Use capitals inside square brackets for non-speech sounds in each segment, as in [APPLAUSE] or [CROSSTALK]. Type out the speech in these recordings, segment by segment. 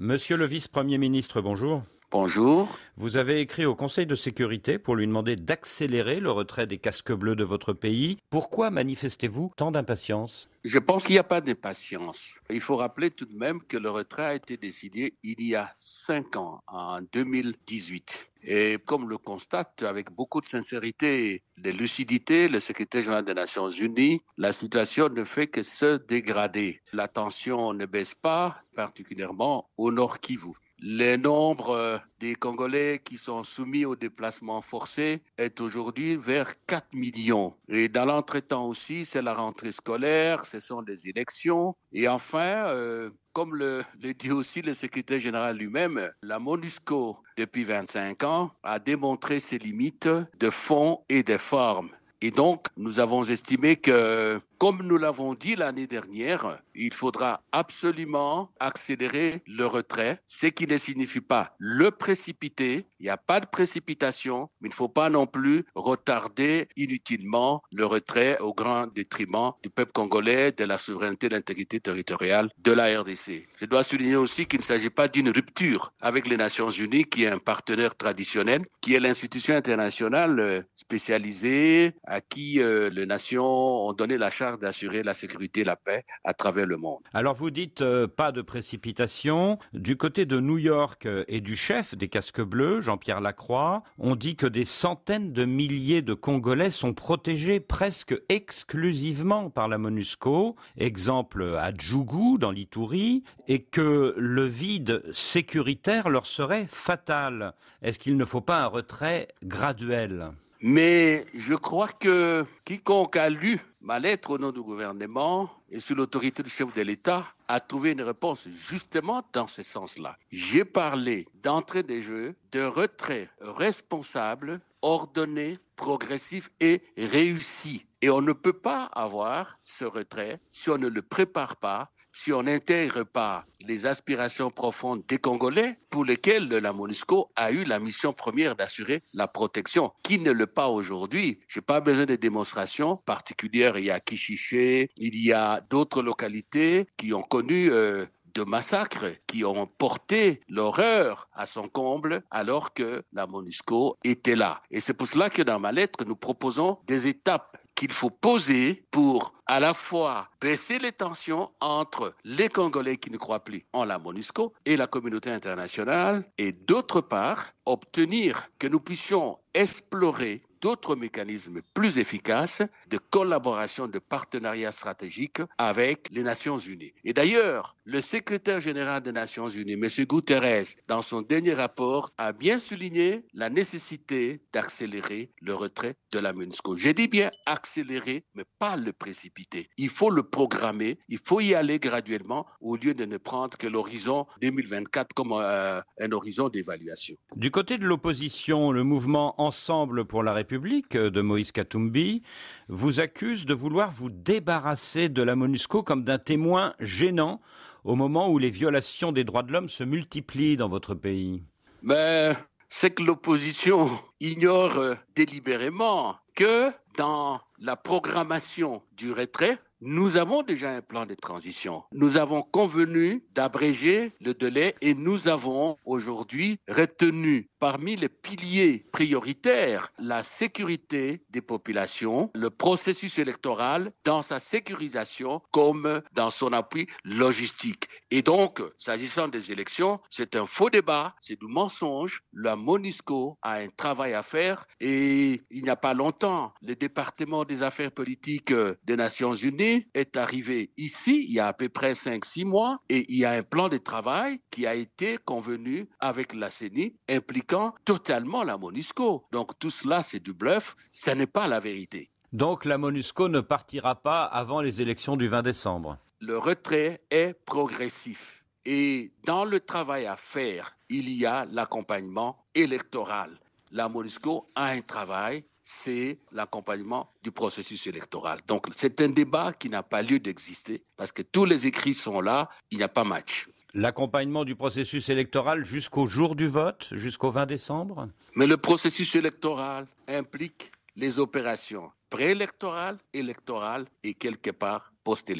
Monsieur le vice-premier ministre, bonjour. Bonjour. Vous avez écrit au Conseil de sécurité pour lui demander d'accélérer le retrait des casques bleus de votre pays. Pourquoi manifestez-vous tant d'impatience Je pense qu'il n'y a pas d'impatience. Il faut rappeler tout de même que le retrait a été décidé il y a cinq ans, en 2018. Et comme le constate avec beaucoup de sincérité et de lucidité le secrétaire général des Nations Unies, la situation ne fait que se dégrader. La tension ne baisse pas, particulièrement au Nord Kivu. Le nombre euh, des Congolais qui sont soumis au déplacement forcé est aujourd'hui vers 4 millions. Et dans l'entretemps aussi, c'est la rentrée scolaire, ce sont des élections. Et enfin, euh, comme le, le, dit aussi le secrétaire général lui-même, la MONUSCO, depuis 25 ans, a démontré ses limites de fond et de forme. Et donc, nous avons estimé que comme nous l'avons dit l'année dernière, il faudra absolument accélérer le retrait, ce qui ne signifie pas le précipiter. Il n'y a pas de précipitation, mais il ne faut pas non plus retarder inutilement le retrait au grand détriment du peuple congolais, de la souveraineté, et de l'intégrité territoriale de la RDC. Je dois souligner aussi qu'il ne s'agit pas d'une rupture avec les Nations Unies, qui est un partenaire traditionnel, qui est l'institution internationale spécialisée à qui euh, les nations ont donné la charge d'assurer la sécurité et la paix à travers le monde. Alors vous dites euh, pas de précipitation. Du côté de New York euh, et du chef des casques bleus, Jean-Pierre Lacroix, on dit que des centaines de milliers de Congolais sont protégés presque exclusivement par la MONUSCO, exemple à Djougou dans l'Itourie, et que le vide sécuritaire leur serait fatal. Est-ce qu'il ne faut pas un retrait graduel mais je crois que quiconque a lu Ma lettre au nom du gouvernement et sous l'autorité du chef de l'État a trouvé une réponse justement dans ce sens-là. J'ai parlé d'entrée des jeux, de retrait responsable, ordonné, progressif et réussi. Et on ne peut pas avoir ce retrait si on ne le prépare pas, si on n'intègre pas les aspirations profondes des Congolais, pour lesquels la MONUSCO a eu la mission première d'assurer la protection, qui ne le pas aujourd'hui. J'ai pas besoin de démonstrations particulières. Il y a Kichiché, il y a d'autres localités qui ont connu euh, de massacres qui ont porté l'horreur à son comble alors que la MONUSCO était là. Et c'est pour cela que dans ma lettre, nous proposons des étapes qu'il faut poser pour à la fois baisser les tensions entre les Congolais qui ne croient plus en la MONUSCO et la communauté internationale et d'autre part obtenir que nous puissions explorer d'autres mécanismes plus efficaces de collaboration, de partenariat stratégique avec les Nations Unies. Et d'ailleurs, le secrétaire général des Nations Unies, M. Guterres, dans son dernier rapport, a bien souligné la nécessité d'accélérer le retrait de la MONUSCO. J'ai dit bien accélérer, mais pas le précipiter. Il faut le Programmé, Il faut y aller graduellement au lieu de ne prendre que l'horizon 2024 comme euh, un horizon d'évaluation. Du côté de l'opposition, le mouvement Ensemble pour la République euh, de Moïse Katumbi vous accuse de vouloir vous débarrasser de la MONUSCO comme d'un témoin gênant au moment où les violations des droits de l'homme se multiplient dans votre pays. Mais ben, c'est que l'opposition [LAUGHS] ignore euh, délibérément que dans la programmation du retrait, nous avons déjà un plan de transition. Nous avons convenu d'abréger le délai et nous avons aujourd'hui retenu parmi les piliers prioritaires la sécurité des populations, le processus électoral dans sa sécurisation comme dans son appui logistique. Et donc, s'agissant des élections, c'est un faux débat, c'est du mensonge. La MONUSCO a un travail à faire et il n'y a pas longtemps, le département des affaires politiques des Nations Unies est arrivé ici il y a à peu près 5-6 mois et il y a un plan de travail qui a été convenu avec la CENI impliquant totalement la MONUSCO. Donc tout cela, c'est du bluff, ce n'est pas la vérité. Donc la MONUSCO ne partira pas avant les élections du 20 décembre. Le retrait est progressif. Et dans le travail à faire, il y a l'accompagnement électoral. La MONUSCO a un travail, c'est l'accompagnement du processus électoral. Donc c'est un débat qui n'a pas lieu d'exister parce que tous les écrits sont là, il n'y a pas match. L'accompagnement du processus électoral jusqu'au jour du vote, jusqu'au 20 décembre Mais le processus électoral implique les opérations préélectorales, électorales et quelque part post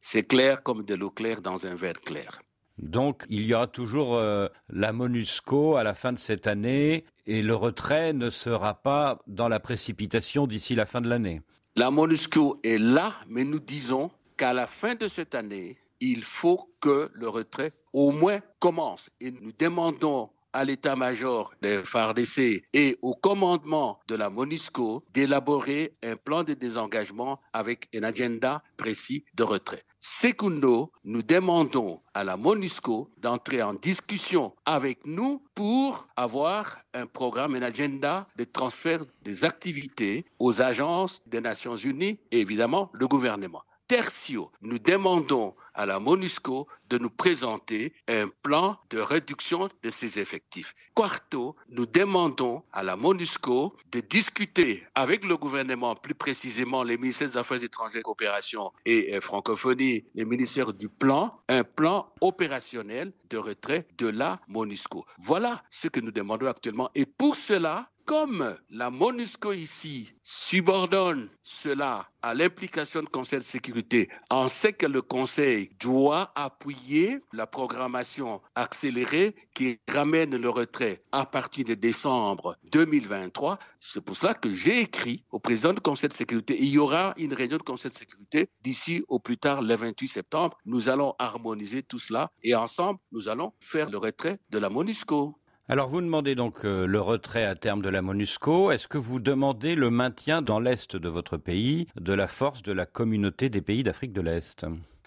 C'est clair comme de l'eau claire dans un verre clair. Donc il y aura toujours euh, la MONUSCO à la fin de cette année et le retrait ne sera pas dans la précipitation d'ici la fin de l'année. La MONUSCO est là, mais nous disons qu'à la fin de cette année, il faut que le retrait au moins commence. Et nous demandons à l'état-major des FARDC et au commandement de la MONUSCO d'élaborer un plan de désengagement avec un agenda précis de retrait. Secundo, nous demandons à la MONUSCO d'entrer en discussion avec nous pour avoir un programme, un agenda de transfert des activités aux agences des Nations Unies et évidemment le gouvernement. Tertio, Nous demandons à la MONUSCO de nous présenter un plan de réduction de ses effectifs. Quarto, nous demandons à la MONUSCO de discuter avec le gouvernement, plus précisément les ministères des Affaires étrangères, coopération et euh, francophonie, les ministères du plan, un plan opérationnel de retrait de la MONUSCO. Voilà ce que nous demandons actuellement. Et pour cela, comme la MONUSCO ici subordonne cela à l'implication du Conseil de sécurité, on sait que le Conseil doit appuyer la programmation accélérée qui ramène le retrait à partir de décembre 2023. C'est pour cela que j'ai écrit au président du Conseil de sécurité. Il y aura une réunion du Conseil de sécurité d'ici au plus tard le 28 septembre. Nous allons harmoniser tout cela et ensemble, nous allons faire le retrait de la MONUSCO. Alors vous demandez donc euh, le retrait à terme de la MONUSCO. Est-ce que vous demandez le maintien dans l'Est de votre pays de la force de la communauté des pays d'Afrique de l'Est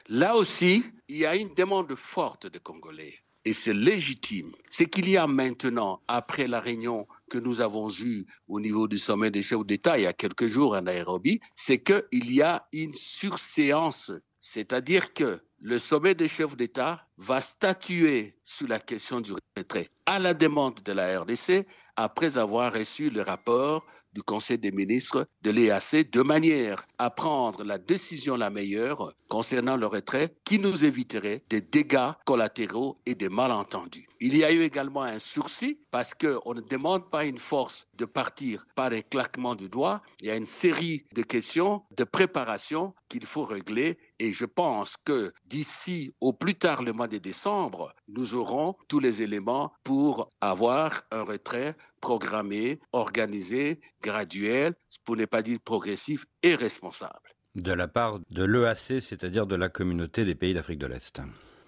Là aussi, il y a une demande forte des Congolais. Et c'est légitime. Ce qu'il y a maintenant, après la réunion que nous avons eue au niveau du sommet des chefs d'État il y a quelques jours à Nairobi, c'est qu'il y a une surséance c'est-à-dire que le sommet des chefs d'État va statuer sur la question du retrait à la demande de la RDC après avoir reçu le rapport du Conseil des ministres de l'EAC de manière à prendre la décision la meilleure concernant le retrait qui nous éviterait des dégâts collatéraux et des malentendus. Il y a eu également un sursis parce qu'on ne demande pas une force de partir par un claquement du doigt. Il y a une série de questions de préparation qu'il faut régler et je pense que d'ici au plus tard le mois de décembre, nous aurons tous les éléments pour avoir un retrait programmé, organisé, graduel, pour ne pas dire progressif et responsable. De la part de l'EAC, c'est-à-dire de la communauté des pays d'Afrique de l'Est.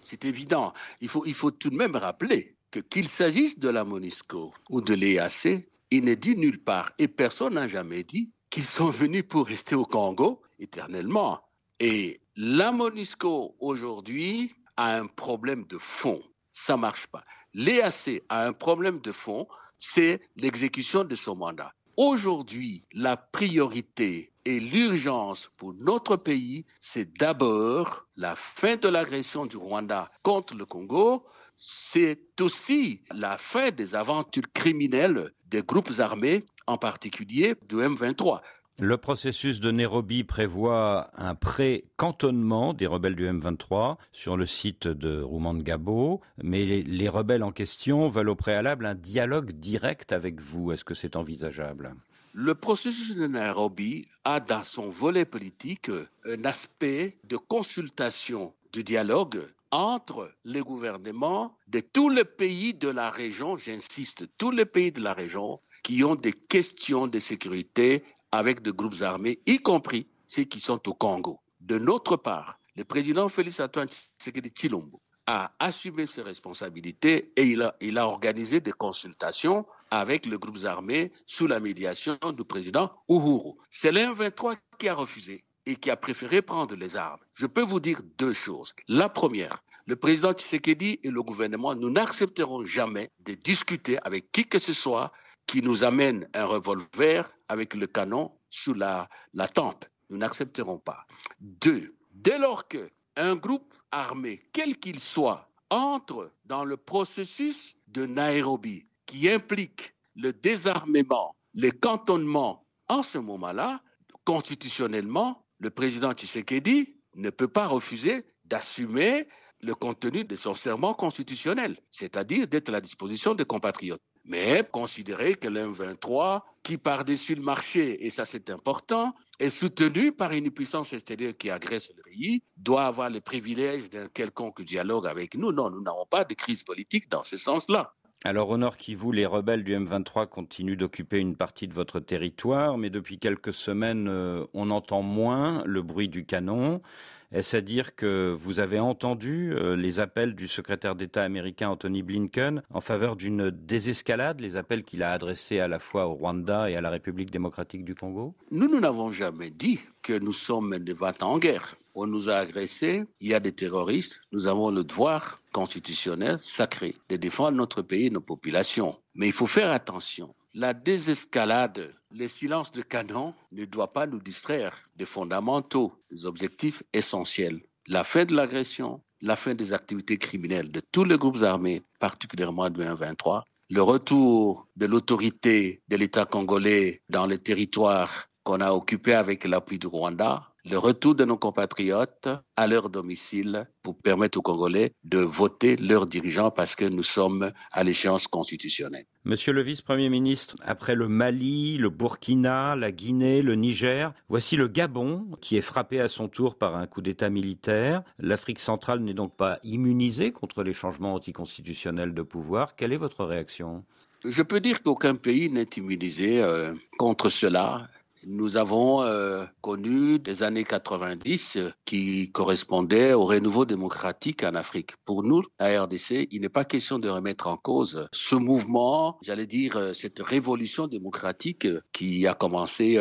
C'est évident. Il faut, tout de même rappeler que qu'il s'agisse de la MONUSCO ou de l'EAC, il n'est dit nulle part et personne n'a jamais dit qu'ils sont venus pour rester au Congo éternellement. Et la Monisco, aujourd'hui, a un problème de fond. Ça ne marche pas. L'EAC a un problème de fond, c'est l'exécution de son mandat. Aujourd'hui, la priorité et l'urgence pour notre pays, c'est d'abord la fin de l'agression du Rwanda contre le Congo, c'est aussi la fin des aventures criminelles des groupes armés, en particulier de M23. Le processus de Nairobi prévoit un pré-cantonnement des rebelles du M23 sur le site de Gabo mais les rebelles en question veulent au préalable un dialogue direct avec vous. Est-ce que c'est envisageable le processus de Nairobi a dans son volet politique un aspect de consultation, de dialogue entre les gouvernements de tous les pays de la région, j'insiste, tous les pays de la région qui ont des questions de sécurité avec des groupes armés, y compris ceux qui sont au Congo. De notre part, le président Félix Antoine Tshisekedi a assumé ses responsabilités et il a, organisé des consultations avec les groupes armés sous la médiation du président Uhuru. C'est l1 23 qui a refusé et qui a préféré prendre les armes. Je peux vous dire deux choses. La première, le président Tshisekedi et le gouvernement, nous n'accepterons jamais de discuter avec qui que ce soit qui nous amène un revolver avec le canon sous la, la tempe. Nous n'accepterons pas. Deux, dès lors que un groupe armé, quel qu'il soit, entre dans le processus de Nairobi qui implique le désarmement, le cantonnement, en ce moment-là, constitutionnellement, le président Tshisekedi ne peut pas refuser d'assumer le contenu de son serment constitutionnel, c'est-à-dire d'être à la disposition des compatriotes mais considérer que l'M23, qui par-dessus le marché, et ça c'est important, est soutenu par une puissance extérieure qui agresse le pays, doit avoir le privilège d'un quelconque dialogue avec nous. Non, nous n'avons pas de crise politique dans ce sens-là. Alors Honor, qui Kivu, les rebelles du M23 continuent d'occuper une partie de votre territoire, mais depuis quelques semaines, euh, on entend moins le bruit du canon. Est-ce à dire que vous avez entendu euh, les appels du secrétaire d'État américain Anthony Blinken en faveur d'une désescalade, les appels qu'il a adressés à la fois au Rwanda et à la République démocratique du Congo Nous, nous n'avons jamais dit que nous sommes devant en guerre. On nous a agressés, il y a des terroristes, nous avons le devoir constitutionnel sacré de défendre notre pays et nos populations. Mais il faut faire attention. La désescalade le silence de canon ne doit pas nous distraire des fondamentaux, des objectifs essentiels. La fin de l'agression, la fin des activités criminelles de tous les groupes armés, particulièrement de 23 le retour de l'autorité de l'État congolais dans les territoires qu'on a occupés avec l'appui du Rwanda, le retour de nos compatriotes à leur domicile pour permettre aux Congolais de voter leurs dirigeants parce que nous sommes à l'échéance constitutionnelle. Monsieur le vice-premier ministre, après le Mali, le Burkina, la Guinée, le Niger, voici le Gabon qui est frappé à son tour par un coup d'État militaire. L'Afrique centrale n'est donc pas immunisée contre les changements anticonstitutionnels de pouvoir. Quelle est votre réaction je peux dire qu'aucun pays n'est immunisé euh, contre cela. Nous avons euh, connu des années 90 euh, qui correspondaient au renouveau démocratique en Afrique. Pour nous, à RDC, il n'est pas question de remettre en cause ce mouvement, j'allais dire euh, cette révolution démocratique qui a commencé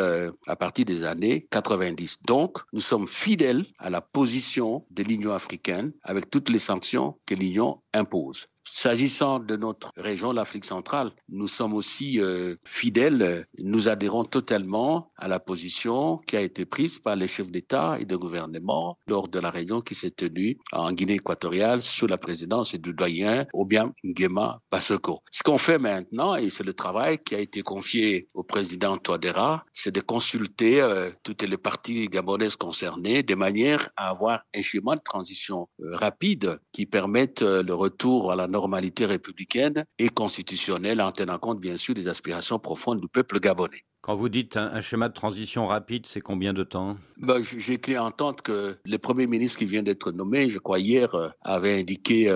à partir des années 90. Donc, nous sommes fidèles à la position de l'Union africaine avec toutes les sanctions que l'Union impose. S'agissant de notre région, l'Afrique centrale, nous sommes aussi euh, fidèles, nous adhérons totalement à la position qui a été prise par les chefs d'État et de gouvernement lors de la réunion qui s'est tenue en Guinée équatoriale sous la présidence du doyen Obiang Nguema Basoko. Ce qu'on fait maintenant, et c'est le travail qui a été confié au président Toadera, c'est de consulter euh, toutes les parties gabonaises concernées de manière à avoir un schéma de transition euh, rapide qui permette le retour à la normalité républicaine et constitutionnelle en tenant compte bien sûr des aspirations profondes du peuple gabonais. Quand vous dites un, schéma de transition rapide, c'est combien de temps ben, J'ai cru entendre que le Premier ministre qui vient d'être nommé, je crois hier, euh, avait indiqué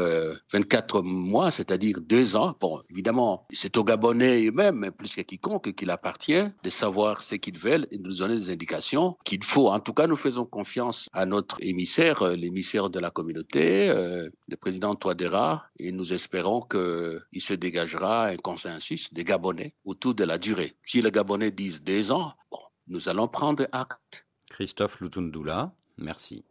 24 euh, mois, c'est-à-dire deux ans. Bon, évidemment, c'est aux Gabonais eux-mêmes, plus qu'à quiconque, qu'il appartient de savoir ce qu'ils veulent et de nous donner des indications qu'il faut. En tout cas, nous faisons confiance à notre émissaire, euh, l'émissaire de la communauté, le président Toadera, et nous espérons qu'il se dégagera un consensus des Gabonais autour de la durée. Si les Gabonais disent deux ans, bon, nous allons prendre acte. Christophe Lutundula, merci.